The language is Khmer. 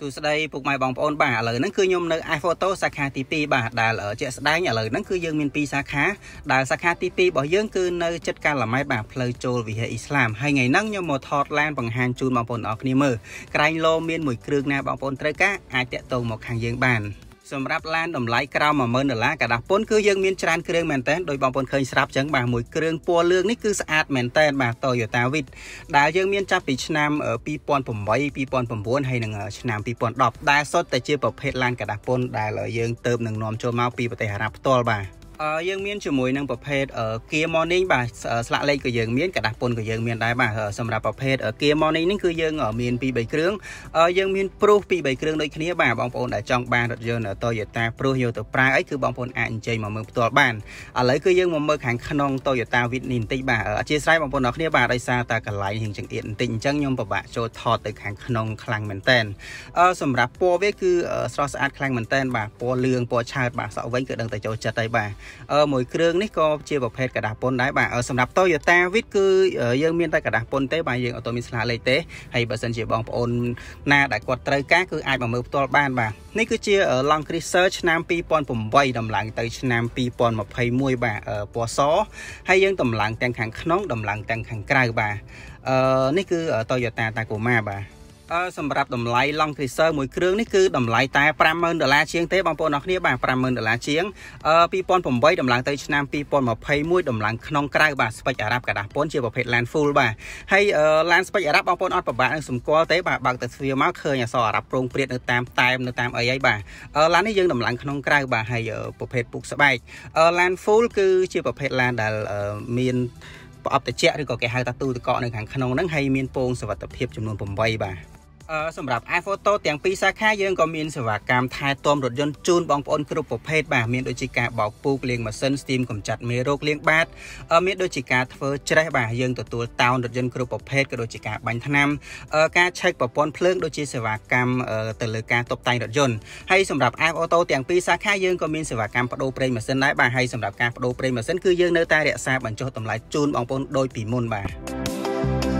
សួស្តីពុកម៉ែបងប្អូនបាទឥឡូវហ្នឹងគឺខ្ញុំនៅ iPhoto សាខាទី2បាទដែលជាក់ស្ដែងឥឡូវហ្នឹងគឺយើងមាន2សាខាដែលសាខាទី2របស់យើងគឺនៅចិត្តកាឡាម៉ែតបាទផ្លូវចូលវិហារអ៊ីស្លាមហើយថ្ងៃហ្នឹងខ្ញុំមកថតឡានបង្ហាញជូនបងប្អូនអរគ្នាមើលក្រែងលោមានមួយគ្រឿងណាបងប្អូនត្រូវការអាចតាក់ទងមកខាងយើងបានសម្រាប់ឡានតម្លៃក្រោម10000ដុល្លារកដាស់ពន្ធគឺយើងមានច្រើនគ្រឿងមែនតើដោយបងប្អូនឃើញស្រាប់ចឹងបាទមួយគ្រឿងពណ៌លឿងនេះគឺស្អាតមែនតើបាទ Toyota Wit ដែលយើង មានចាប់ពីឆ្នាំ2008 2009ហើយនឹងឆ្នាំ2010ដែលសុទ្ធតែជាប្រភេទឡានកដាស់ពន្ធដែលយើងទៅនឹងនាំចូលមកពីប្រទេសអារ៉ាប់ផ្ទាល់បាទអឺយើងមានជាមួយនឹងប្រភេទ Gear Morning បាទស្លាកលេខក៏យើងមានกระดาษពុនក៏យើងមានដែរបាទសម្រាប់ប្រភេទ Gear Morning នេះគឺយើងមាន2 3គ្រឿងយើងមាន Proof 2 3គ្រឿងដូចគ្នាបាទបងប្អូនដែលចង់បានរថយន្ត Toyota Proof យកទៅប្រើអីគឺបងប្អូនអាចអញ្ជើញមកមើលផ្ទាល់បានឥឡូវគឺយើងមកមើលខាងក្នុង Toyota Vitz នេះបន្តិចបាទអធិស្ឋានបងប្អូនអ្នកគ្នាបាទដោយសារតែកន្លែងរៀងចង្អៀតបន្តិចអញ្ចឹងខ្ញុំពិបាកចូលថតទៅខាងក្នុងខ្លាំងមែនតែនសម្រាប់ពណ៌វាគឺស្រស់ស្អាតខ្លាំងមែនតែនបាទពណ៌លឿងពណ៌ឆើតបាទសក់វិញគឺដឹងតែចូលចិត្តហើយបាទមួយគ្រឿងនេះក៏ជាប្រភេទกระดาษពន្ធដែរបាទសម្រាប់ Toyota Vitt គឺយើងមានតែกระดาษពន្ធទេបាទយើងអត់មានស្លាកលេខទេហើយបើសិនជាបងប្អូនណាដែលគាត់ត្រូវការគឺអាចមកមើលផ្ទាល់បានបាទនេះគឺជា Long Cruiser ឆ្នាំ2008តម្លើងទៅឆ្នាំ2021បាទពណ៌សហើយយើងតម្លើងទាំងខាងក្នុងតម្លើងទាំងខាងក្រៅបាទអឺនេះគឺ Toyota Tacoma បាទអឺសម្រាប់តម្លៃ long tracer មួយគ្រឿងនេះគឺតម្លៃតែ50000ដុល្លារជាងទេបងប្អូនអរគ្នាបាទ50000ដុល្លារជាងអឺ2008ដំឡើងទៅឆ្នាំ2021ដំឡើងក្នុងក្រៅបាទស្ពេចអារ៉ាប់កាដាស់ពន្ធជាប្រភេទ land full បាទហើយអឺ land ស្ពេចអារ៉ាប់បងប្អូនអត់ប្របាក់នឹងសម្គាល់ទេបាទបើកទៅស្វាមកឃើញអសអារ៉ាប់ប្រងព្រាតនៅតាមតែមនៅតាមអីហើយបាទអឺ land នេះយើងដំឡើងក្នុងក្រៅបាទហើយប្រភេទពុកស្បែកអឺ land full គឺជាប្រភេទ land ដែលមានប្រអប់ត្រជាក់ឬក៏គេហៅថាទូទឹកកកនៅខាងក្នុងហ្នឹងហើយមានពងសវត្ថភាពចំនួន8បាទសម្រាប់ iPhoto ទាំងពីរសាខាយើងក៏មានសេវាកម្មថែទាំរថយន្តជូនបងប្អូនគ្រប់ប្រភេទបាទមានដូចជាការបោកពូកលាងម៉ាស៊ីនស្ទីមកម្ចាត់មេរោគលាងបាតមានដូចជាការធ្វើច្រេះបាទយើងទទួលតោនរថយន្តគ្រប់ប្រភេទក៏ដូចជាការបាញ់ថ្នាំការឆែកប្រព័ន្ធភ្លើងដូចជាសេវាកម្មទៅលើការតុបតែងរថយន្តហើយសម្រាប់ iPhoto ទាំងពីរសាខាយើងក៏មានសេវាកម្មបដូរប្រេងម៉ាស៊ីនដែរបាទហើយសម្រាប់ការបដូរប្រេងម៉ាស៊ីនគឺយើងនៅតែរក្សាបញ្ចុះតម្លៃជូនបងប្អូនដូចពីមុនបាទ